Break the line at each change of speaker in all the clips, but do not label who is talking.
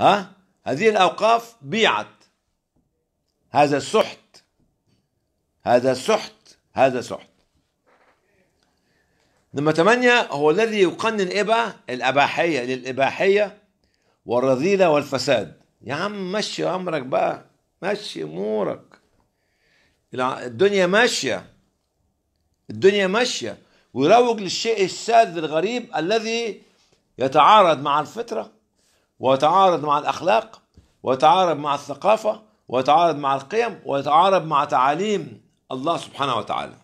ها هذه الأوقاف بيعت هذا سحت هذا سحت هذا سحت نمرة ثمانية هو الذي يقنن إبا الأباحية للإباحية والرذيلة والفساد يا عم مشي أمرك بقى مشي أمورك الدنيا ماشية الدنيا ماشية ويروج للشيء الساذ الغريب الذي يتعارض مع الفطرة ويتعارض مع الأخلاق ويتعارض مع الثقافة ويتعارض مع القيم ويتعارض مع تعاليم الله سبحانه وتعالى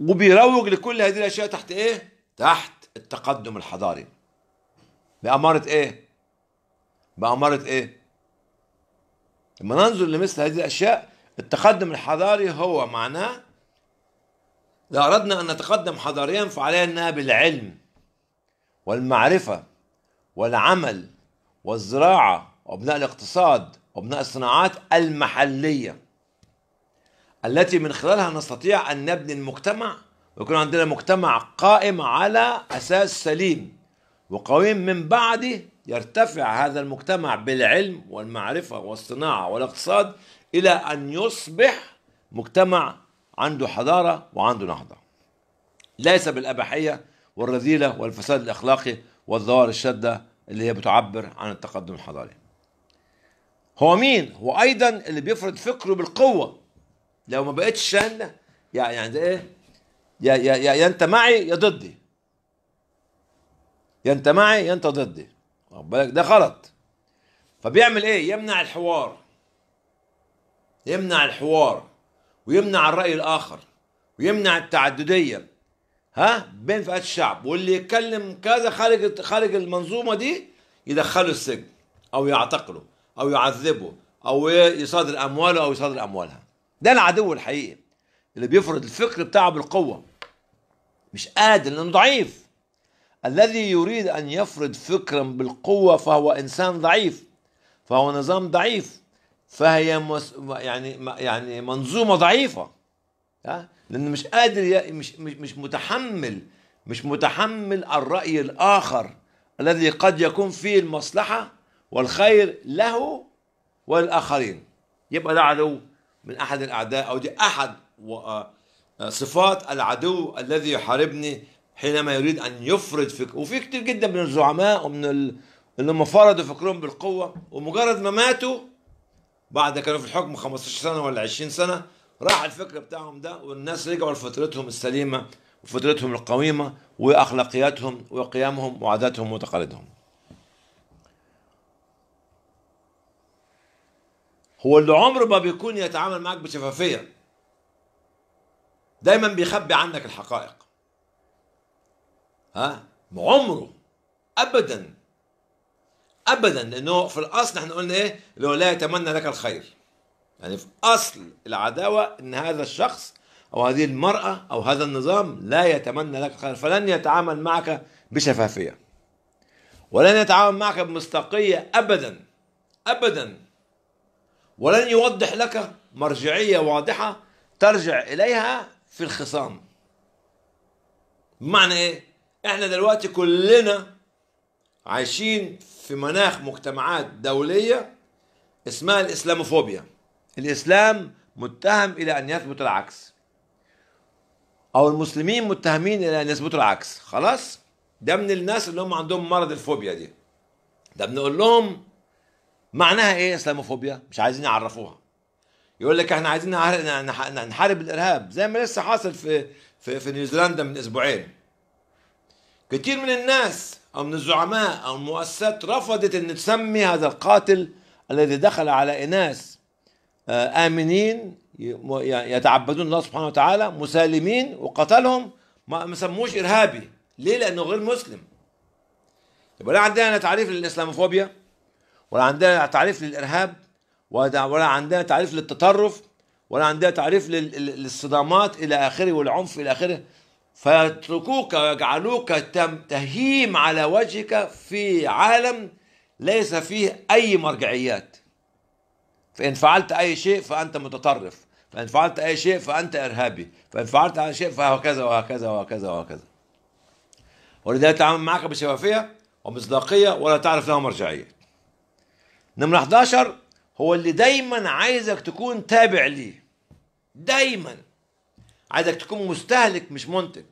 وبيروج لكل هذه الأشياء تحت إيه؟ تحت التقدم الحضاري بأمارة إيه؟ بأمارة إيه؟ لما ننظر لمثل هذه الأشياء التقدم الحضاري هو معناه إذا أردنا أن نتقدم حضاريا فعلينا بالعلم والمعرفة والعمل والزراعة وأبناء الاقتصاد وأبناء الصناعات المحلية التي من خلالها نستطيع أن نبني المجتمع ويكون عندنا مجتمع قائم على أساس سليم وقويم من بعده يرتفع هذا المجتمع بالعلم والمعرفة والصناعة والاقتصاد إلى أن يصبح مجتمع عنده حضارة وعنده نهضة ليس بالأباحية والرذيلة والفساد الأخلاقي والظواهر الشدة اللي هي بتعبر عن التقدم الحضاري هو مين؟ هو أيضا اللي بيفرض فكره بالقوة لو ما بقتش شان يعني يعني إيه؟ يا يا يا يا أنت معي يا ضدي يا أنت معي يا أنت ضدي بالك ده غلط فبيعمل إيه؟ يمنع الحوار يمنع الحوار ويمنع الرأي الآخر ويمنع التعددية ها بين فئات الشعب واللي يتكلم كذا خارج خارج المنظومه دي يدخله السجن او يعتقله او يعذبه او يصادر امواله او يصادر اموالها ده العدو الحقيقي اللي بيفرض الفكر بتاعه بالقوه مش قادر لانه ضعيف الذي يريد ان يفرض فكرا بالقوه فهو انسان ضعيف فهو نظام ضعيف فهي مس... يعني يعني منظومه ضعيفه ها لانه مش قادر مش مش متحمل مش متحمل الراي الاخر الذي قد يكون فيه المصلحه والخير له والاخرين يبقى ده عدو من احد الاعداء او دي احد آه، آه، صفات العدو الذي يحاربني حينما يريد ان يفرض فكر وفي كتير جدا من الزعماء ومن اللي هم فرضوا فكرهم بالقوه ومجرد ما ماتوا بعد كانوا في الحكم 15 سنه ولا 20 سنه راح الفكر بتاعهم ده والناس رجعوا لفطرتهم السليمه وفطرتهم القويمه واخلاقياتهم وقيامهم وعاداتهم وتقاليدهم. هو اللي عمره ما بيكون يتعامل معك بشفافيه. دايما بيخبي عنك الحقائق. ها؟ عمره ابدا ابدا لانه في الاصل احنا قلنا ايه؟ لو لا يتمنى لك الخير. يعني في أصل العداوة أن هذا الشخص أو هذه المرأة أو هذا النظام لا يتمنى لك الخير فلن يتعامل معك بشفافية ولن يتعامل معك بمصداقية أبدا أبدا ولن يوضح لك مرجعية واضحة ترجع إليها في الخصام بمعنى إيه؟ إحنا دلوقتي كلنا عايشين في مناخ مجتمعات دولية اسمها الإسلاموفوبيا الإسلام متهم إلى أن يثبت العكس أو المسلمين متهمين إلى أن يثبتوا العكس خلاص ده من الناس اللي هم عندهم مرض الفوبيا دي ده بنقول لهم معناها إيه إسلاموفوبيا مش عايزين يعرفوها يقول لك احنا عايزين نحارب الارهاب زي ما لسه حاصل في في, في نيوزيلندا من اسبوعين كتير من الناس او من الزعماء او المؤسسات رفضت ان تسمي هذا القاتل الذي دخل على اناث آه، امنين يتعبدون الله سبحانه وتعالى مسالمين وقتلهم ما سموش ارهابي ليه لانه غير مسلم يبقى لا عندنا تعريف للاسلاموفوبيا ولا عندنا تعريف للارهاب ولا عندنا تعريف للتطرف ولا عندنا تعريف للصدامات الى اخره والعنف الى اخره فيتركوك ويجعلوك تهيم على وجهك في عالم ليس فيه اي مرجعيات فإن فعلت أي شيء فأنت متطرف فإن فعلت أي شيء فأنت إرهابي فإن فعلت أي شيء فهكذا وهكذا وهكذا وهكذا ولذا يتعامل معك بشفافية ومصداقية ولا تعرف له مرجعية نمرة 11 هو اللي دايما عايزك تكون تابع ليه دايما عايزك تكون مستهلك مش منتج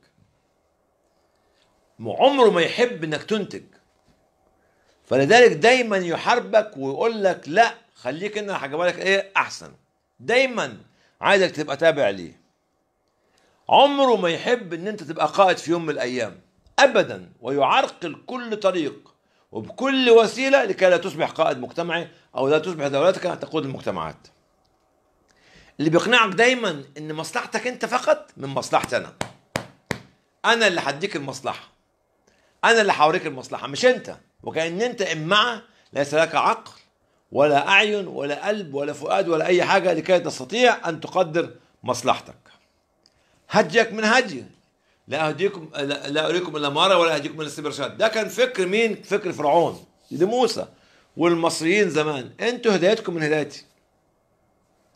عمره ما يحب انك تنتج فلذلك دايما يحاربك ويقول لك لا خليك انا هجيبها لك ايه احسن دايما عايزك تبقى تابع ليه عمره ما يحب ان انت تبقى قائد في يوم من الايام ابدا ويعرقل كل طريق وبكل وسيله لكي لا تصبح قائد مجتمعي او لا تصبح دولتك تقود المجتمعات اللي بيقنعك دايما ان مصلحتك انت فقط من مصلحتي انا انا اللي هديك المصلحه انا اللي هوريك المصلحه مش انت وكان انت امعه ليس لك عقل ولا أعين ولا قلب ولا فؤاد ولا أي حاجة لكي تستطيع أن تقدر مصلحتك هجك من هجي لا أهديكم لا أريكم إلا مرة ولا أهديكم إلا استبرشاد ده كان فكر مين فكر فرعون لموسى والمصريين زمان انتوا هدايتكم من هدايتي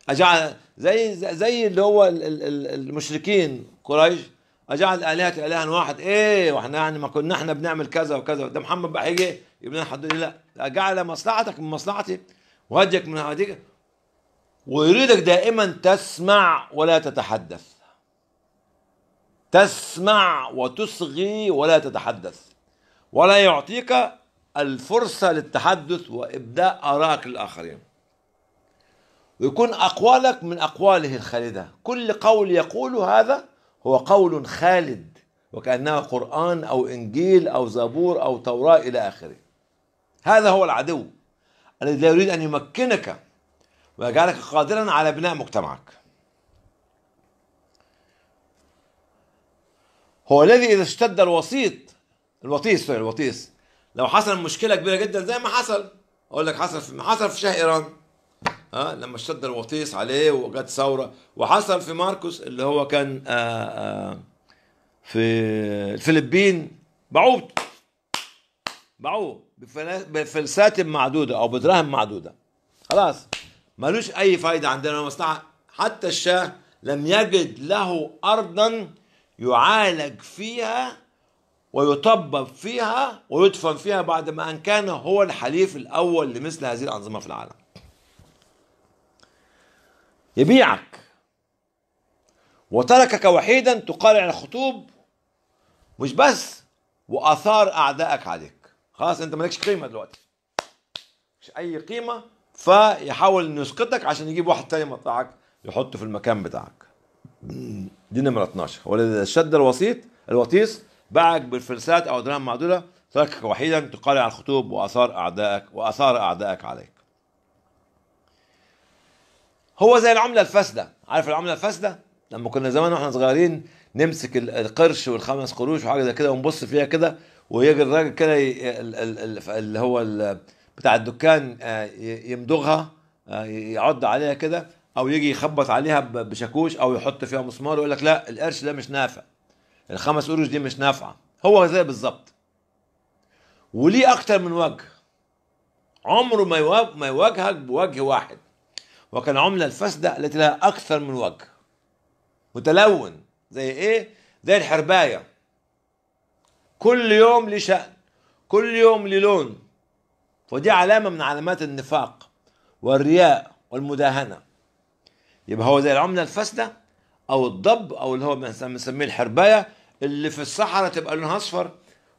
اجعل زي زي اللي هو المشركين قريش اجعل الهه الها واحد ايه واحنا يعني ما كنا احنا بنعمل كذا وكذا ده محمد بقى هيجي يبقى لا لا جعل مصلحتك من مصلحتي وهديك من هديك ويريدك دائما تسمع ولا تتحدث تسمع وتصغي ولا تتحدث ولا يعطيك الفرصة للتحدث وإبداء آرائك للآخرين ويكون أقوالك من أقواله الخالدة كل قول يقوله هذا هو قول خالد وكأنه قرآن أو إنجيل أو زبور أو توراة إلى آخره هذا هو العدو الذي لا يريد أن يمكنك ويجعلك قادرا على بناء مجتمعك هو الذي إذا اشتد الوسيط الوطيس سوري الوطيس لو حصل مشكلة كبيرة جدا زي ما حصل أقول لك حصل في حصل في شاه إيران ها لما اشتد الوطيس عليه وجت ثورة وحصل في ماركوس اللي هو كان آآ آه، آآ آه، في الفلبين باعوه باعوه بفلساتم معدوده او بدراهم معدوده خلاص ملوش اي فايده عندنا مصنع حتى الشاه لم يجد له ارضا يعالج فيها ويطبب فيها ويدفن فيها بعد ما ان كان هو الحليف الاول لمثل هذه الانظمه في العالم يبيعك وتركك وحيدا تقارع الخطوب مش بس واثار اعدائك عليك خلاص انت مالكش قيمه دلوقتي مش اي قيمه فيحاول انه يسقطك عشان يجيب واحد تاني مطلعك يحطه في المكان بتاعك دي نمره 12 ولذا شد الوسيط الوطيس باعك بالفرسات او درام معدوله تركك وحيدا تقارع الخطوب واثار اعدائك واثار اعدائك عليك هو زي العمله الفاسده عارف العمله الفاسده لما كنا زمان واحنا صغيرين نمسك القرش والخمس قروش وحاجه زي كده ونبص فيها كده ويجي الراجل كده اللي هو بتاع الدكان آه، يمضغها آه، يعض عليها كده او يجي يخبط عليها بشاكوش او يحط فيها مسمار ويقول لك لا القرش ده مش نافع الخمس قروش دي مش نافعه هو زي بالظبط وليه اكتر من وجه عمره ما ما يواجهك بوجه واحد وكان عملة الفاسدة التي لها أكثر من وجه متلون زي إيه؟ زي الحرباية كل يوم لشأن كل يوم للون ودي علامة من علامات النفاق والرياء والمداهنة يبقى هو زي العملة الفاسدة أو الضب أو اللي هو بنسميه الحرباية اللي في الصحراء تبقى لونها أصفر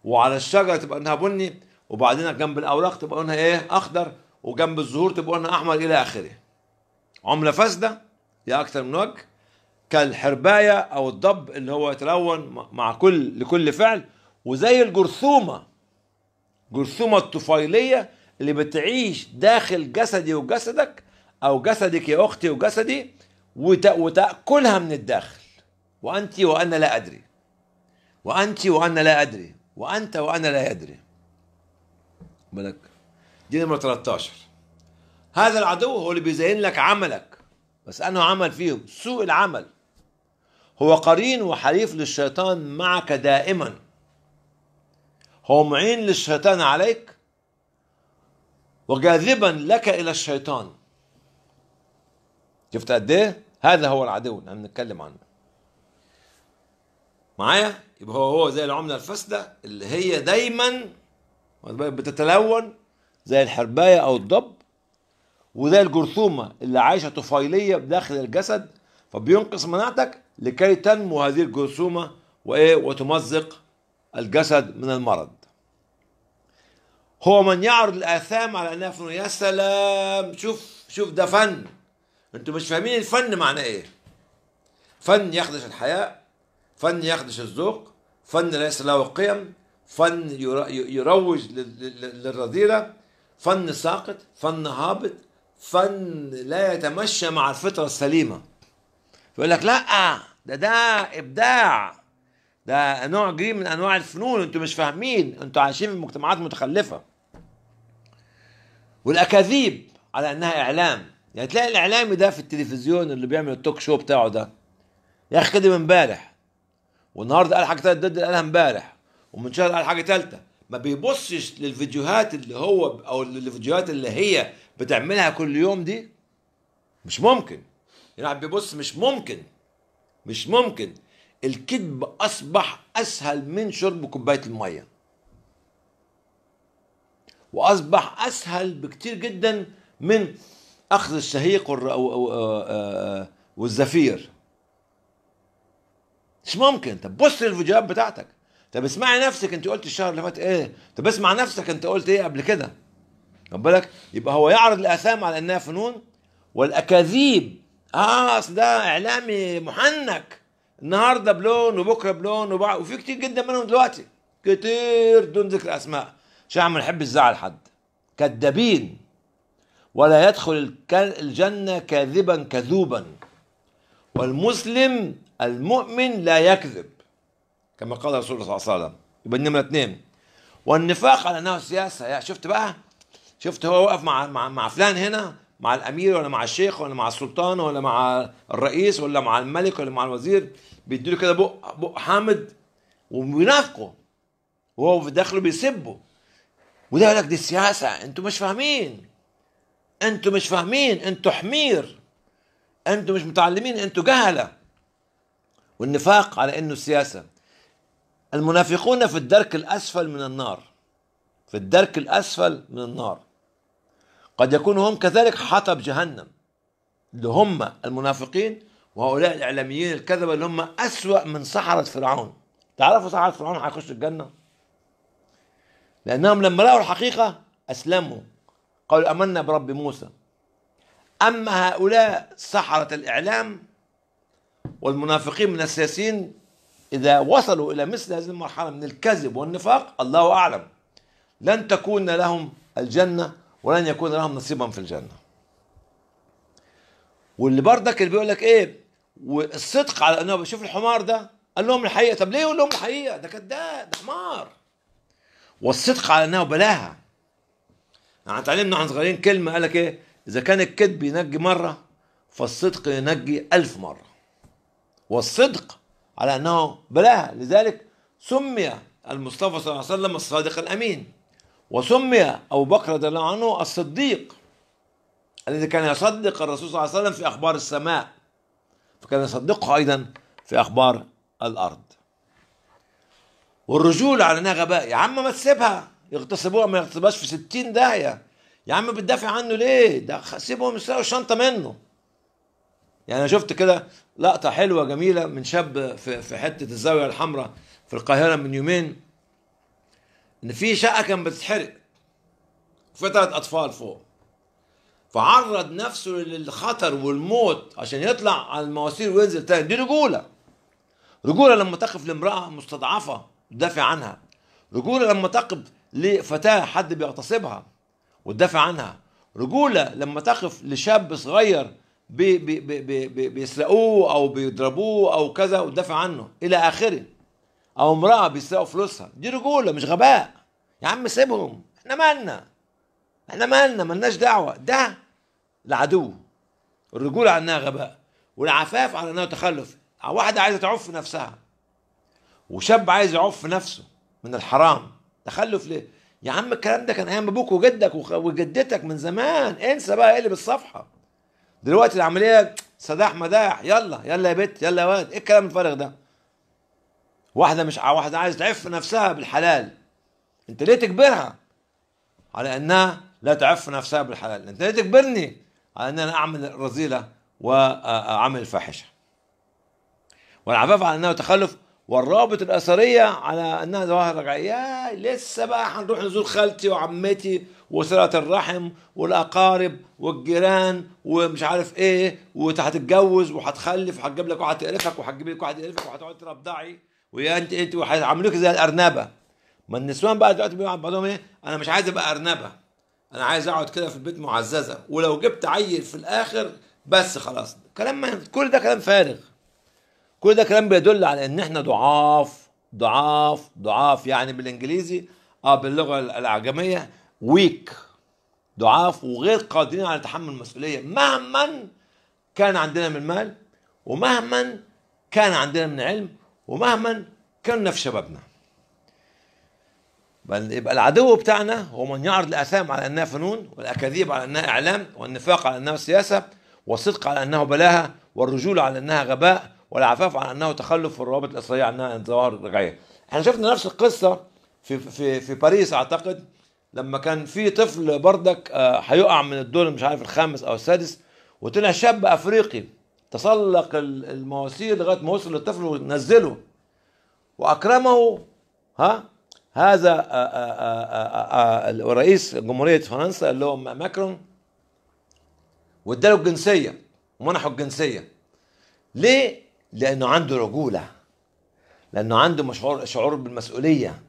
وعلى الشجرة تبقى لونها بني وبعدين جنب الأوراق تبقى لونها إيه أخضر وجنب الزهور تبقى لونها أحمر إلى آخره عملة فاسدة يا أكثر من وجه كالحرباية أو الضب اللي هو يتلون مع كل لكل فعل وزي الجرثومة جرثومة الطفيلية اللي بتعيش داخل جسدي وجسدك أو جسدك يا أختي وجسدي وتأكلها من الداخل وأنت وأنا لا أدري وأنت وأنا لا أدري وأنت وأنا لا أدري بالك دي نمرة 13 هذا العدو هو اللي بيزين لك عملك بس أنه عمل فيهم سوء العمل هو قرين وحليف للشيطان معك دائما هو معين للشيطان عليك وجاذبا لك إلى الشيطان شفت قد إيه؟ هذا هو العدو اللي بنتكلم عنه معايا يبقى هو هو زي العملة الفاسدة اللي هي دايما بتتلون زي الحرباية أو الضب وزي الجرثومة اللي عايشة طفيلية بداخل الجسد فبينقص مناعتك لكي تنمو هذه الجرثومة وإيه وتمزق الجسد من المرض هو من يعرض الآثام على أنها يا سلام شوف شوف ده فن أنتوا مش فاهمين الفن معناه إيه فن يخدش الحياء فن يخدش الذوق فن ليس له قيم فن يروج للرذيلة فن ساقط فن هابط فن لا يتمشى مع الفطرة السليمة يقول لك لا ده ده إبداع ده نوع جديد من انواع الفنون انتوا مش فاهمين انتوا عايشين في مجتمعات متخلفه والاكاذيب على انها اعلام يعني تلاقي الاعلامي ده في التلفزيون اللي بيعمل التوك شو بتاعه ده يا اخي كده امبارح والنهارده قال حاجه ثالثه ضد قالها امبارح ومن شهر قال حاجه ثالثه ما بيبصش للفيديوهات اللي هو او الفيديوهات اللي هي بتعملها كل يوم دي مش ممكن يلعب يعني بيبص مش ممكن مش ممكن الكذب أصبح أسهل من شرب كوباية المية وأصبح أسهل بكتير جدا من أخذ الشهيق آه، آه، والزفير مش ممكن طب بص للفيديوهات بتاعتك طب اسمعي نفسك انت قلت الشهر اللي فات ايه طب اسمع نفسك انت قلت ايه قبل كده بالك يبقى هو يعرض الاثام على انها فنون والاكاذيب اه اصل ده اعلامي محنك النهارده بلون وبكره بلون وبع... وفي كتير جدا منهم دلوقتي كتير دون ذكر اسماء شعب ما يحبش يزعل حد كذابين ولا يدخل الجنه كاذبا كذوبا والمسلم المؤمن لا يكذب كما قال رسول الله صلى الله عليه وسلم يبقى النمره اثنين والنفاق على انه سياسه يا شفت بقى شفت هو واقف مع مع, مع فلان هنا مع الامير ولا مع الشيخ ولا مع السلطان ولا مع الرئيس ولا مع الملك ولا مع الوزير بيديله كده بق بق حامد وبينافقه وهو في داخله بيسبه وده يقول لك دي السياسه انتوا مش فاهمين انتوا مش فاهمين انتوا حمير انتوا مش متعلمين انتوا جهله والنفاق على انه سياسه المنافقون في الدرك الاسفل من النار في الدرك الاسفل من النار قد يكون هم كذلك حطب جهنم اللي هم المنافقين وهؤلاء الاعلاميين الكذبه اللي هم اسوا من سحره فرعون تعرفوا سحره فرعون هيخشوا الجنه لانهم لما لقوا الحقيقه اسلموا قالوا امنا برب موسى اما هؤلاء سحره الاعلام والمنافقين من السياسيين اذا وصلوا الى مثل هذه المرحله من الكذب والنفاق الله اعلم لن تكون لهم الجنه ولن يكون لهم نصيبا في الجنه واللي بردك اللي بيقول لك ايه والصدق على انه بشوف الحمار ده قال لهم الحقيقه طب ليه يقول لهم الحقيقه ده كذاب ده حمار والصدق على انه بلاها يعني اتعلمنا عن صغيرين كلمه قال لك ايه اذا كان الكذب ينجي مره فالصدق ينجي ألف مره والصدق على انه بلاها لذلك سمي المصطفى صلى الله عليه وسلم الصادق الامين وسمي أبو بكر رضي الله عنه الصديق الذي كان يصدق الرسول صلى الله عليه وسلم في أخبار السماء فكان يصدقه أيضا في أخبار الأرض والرجولة على إنها غباء يا عم ما تسيبها يغتصبوها ما يغتصبهاش في ستين داهية يا عم بتدافع عنه ليه ده سيبهم يسرقوا الشنطة منه يعني أنا شفت كده لقطة حلوة جميلة من شاب في حتة الزاوية الحمراء في القاهرة من يومين ان في شقه كانت بتتحرق في ثلاث اطفال فوق فعرض نفسه للخطر والموت عشان يطلع على المواسير وينزل تاني دي رجوله رجوله لما تقف لامراه مستضعفه تدافع عنها رجوله لما تقف لفتاه حد بيغتصبها وتدافع عنها رجوله لما تقف لشاب صغير بي بي بي بي بي بيسرقوه او بيضربوه او كذا وتدافع عنه الى اخره او امراه بيسرقوا فلوسها دي رجوله مش غباء يا عم سيبهم احنا مالنا احنا مالنا مالناش دعوه ده العدو الرجوله عنها انها غباء والعفاف على انها تخلف واحده عايزه تعف نفسها وشاب عايز يعف نفسه من الحرام تخلف ليه يا عم الكلام ده كان ايام ابوك وجدك وجدتك من زمان انسى بقى اقلب الصفحه دلوقتي العمليه سداح مداح يلا يلا يا بت يلا يا واد ايه الكلام الفارغ ده واحده مش واحده عايزه تعف نفسها بالحلال انت ليه تجبرها على انها لا تعف نفسها بالحلال انت ليه تجبرني على ان انا اعمل الرذيله واعمل الفاحشه والعفاف على انه تخلف والرابط الاثريه على انها ظواهر رجعيه لسه بقى هنروح نزور خالتي وعمتي وصله الرحم والاقارب والجيران ومش عارف ايه وهتتجوز وهتخلف وهتجيب لك واحد تقرفك وهتجيب لك واحد يقرفك وهتقعد ترضعي ويا انت انت وهيعاملوك زي الارنبه ما النسوان بقى دلوقتي بيقولوا عن بعضهم ايه انا مش عايز ابقى ارنبه انا عايز اقعد كده في البيت معززه ولو جبت عيل في الاخر بس خلاص كلام كل ده كلام فارغ كل ده كلام بيدل على ان احنا ضعاف ضعاف ضعاف يعني بالانجليزي اه باللغه الاعجميه ويك ضعاف وغير قادرين على تحمل المسؤوليه مهما كان عندنا من مال ومهما كان عندنا من علم ومهما كنا في شبابنا بل يبقى العدو بتاعنا هو من يعرض الاثام على انها فنون والاكاذيب على انها اعلام والنفاق على انها سياسه والصدق على انه بلاهه والرجوله على انها غباء والعفاف على انه تخلف في الروابط الاثريه عنها انظار رجعيه. احنا شفنا نفس القصه في في في باريس اعتقد لما كان في طفل بردك آه، هيقع من الدور مش عارف الخامس او السادس وطلع شاب افريقي تسلق المواسير لغايه ما وصل للطفل ونزله واكرمه ها هذا آه، آه، آه، رئيس جمهوريه فرنسا اللي هو ماكرون واداله الجنسيه ومنحه الجنسيه ليه؟ لانه عنده رجوله لانه عنده مشعور شعور بالمسؤوليه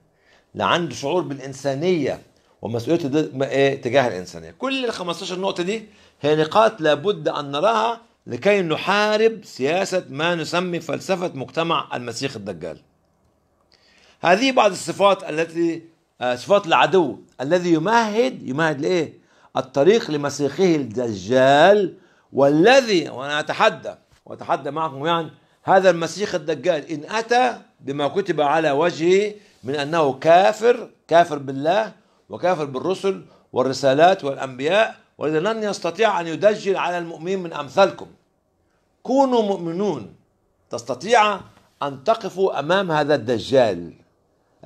لعنده عنده شعور بالانسانيه ومسؤوليه ايه تجاه الانسانيه كل ال 15 نقطه دي هي نقاط لابد ان نراها لكي نحارب سياسه ما نسمي فلسفه مجتمع المسيخ الدجال هذه بعض الصفات التي آه، صفات العدو الذي يمهد يمهد لايه؟ الطريق لمسيخه الدجال والذي وانا اتحدى واتحدى معكم يعني هذا المسيخ الدجال ان اتى بما كتب على وجهه من انه كافر كافر بالله وكافر بالرسل والرسالات والانبياء ولذا لن يستطيع ان يدجل على المؤمنين من امثالكم كونوا مؤمنون تستطيع ان تقفوا امام هذا الدجال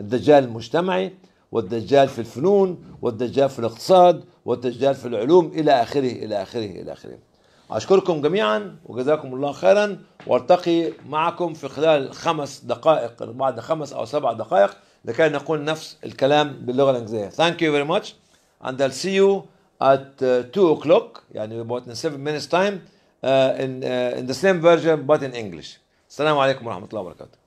الدجال المجتمعي والدجال في الفنون والدجال في الاقتصاد والدجال في العلوم إلى آخره إلى آخره إلى آخره أشكركم جميعا وجزاكم الله خيرا وارتقي معكم في خلال خمس دقائق بعد خمس أو سبع دقائق لكي نقول نفس الكلام باللغة الإنجليزية Thank you very much and I'll see you at uh, o'clock يعني about 7 minutes time uh, in, uh, in the same version but in English السلام عليكم ورحمة الله وبركاته